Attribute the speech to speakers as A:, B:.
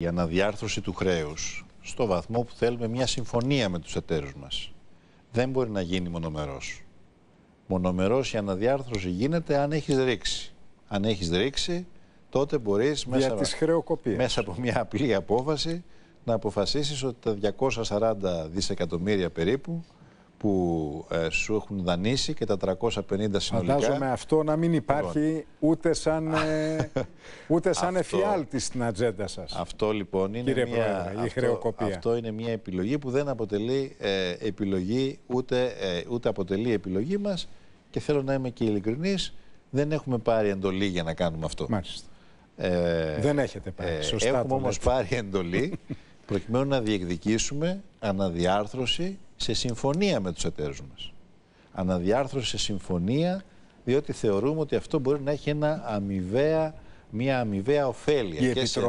A: η αναδιάρθρωση του χρέους στο βαθμό που θέλουμε μια συμφωνία με τους εταίρους μας. Δεν μπορεί να γίνει μονομερός. Μονομερός η αναδιάρθρωση γίνεται αν έχεις ρίξει. Αν έχεις ρίξει, τότε μπορείς μέσα, μέσα από μια απλή απόφαση να αποφασίσεις ότι τα 240 δισεκατομμύρια περίπου που ε, σου έχουν δανείσει και τα 350 συνολικά. Φαντάζομαι
B: αυτό να μην υπάρχει λοιπόν. ούτε σαν, ε, ούτε σαν αυτό, εφιάλτη στην ατζέντα σας.
A: Αυτό λοιπόν είναι, μια, αυτό, η αυτό είναι μια επιλογή που δεν αποτελεί ε, επιλογή, ούτε, ούτε αποτελεί επιλογή μας και θέλω να είμαι και ειλικρινής, δεν έχουμε πάρει εντολή για να κάνουμε αυτό. Μάλιστα. δεν
C: έχετε πάρει, σωστά Έχουμε όμως πάρει
A: εντολή προκειμένου να διεκδικήσουμε αναδιάρθρωση σε συμφωνία με τους εταίρους μας. Αναδιάρθρωση σε συμφωνία, διότι θεωρούμε ότι αυτό μπορεί να έχει ένα αμοιβαία, μια αμοιβαία ωφέλεια.